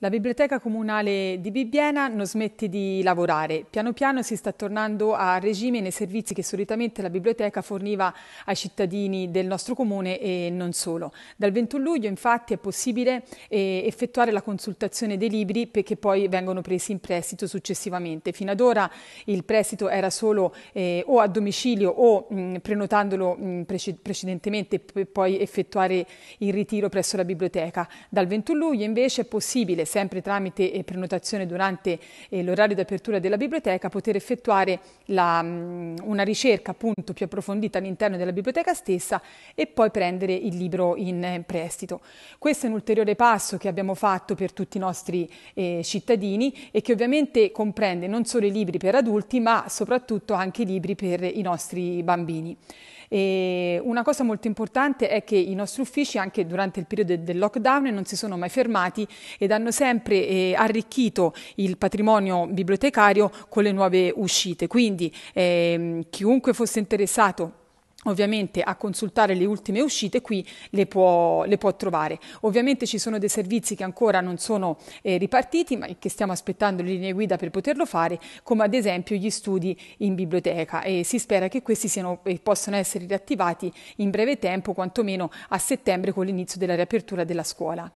La Biblioteca Comunale di Bibbiena non smette di lavorare. Piano piano si sta tornando a regime nei servizi che solitamente la biblioteca forniva ai cittadini del nostro comune e non solo. Dal 21 luglio infatti è possibile eh, effettuare la consultazione dei libri che poi vengono presi in prestito successivamente. Fino ad ora il prestito era solo eh, o a domicilio o mh, mm, prenotandolo mh, mm, precedentemente per poi effettuare il ritiro presso la biblioteca. Dal 21 luglio invece è possibile sempre tramite eh, prenotazione durante eh, l'orario di apertura della biblioteca, poter effettuare la, mm, una ricerca appunto più approfondita all'interno della biblioteca stessa e poi prendere il libro in eh, prestito. Questo è un ulteriore passo che abbiamo fatto per tutti i nostri eh, cittadini e che ovviamente comprende non solo i libri per adulti ma soprattutto anche i libri per i nostri bambini. E una cosa molto importante è che i nostri uffici anche durante il periodo del lockdown non si sono mai fermati ed hanno sempre eh, arricchito il patrimonio bibliotecario con le nuove uscite. Quindi ehm, chiunque fosse interessato ovviamente a consultare le ultime uscite qui le può, le può, trovare. Ovviamente ci sono dei servizi che ancora non sono eh, ripartiti ma che stiamo aspettando le linee guida per poterlo fare come ad esempio gli studi in biblioteca e si spera che questi siano, eh, possano essere riattivati in breve tempo quantomeno a settembre con l'inizio della riapertura della scuola.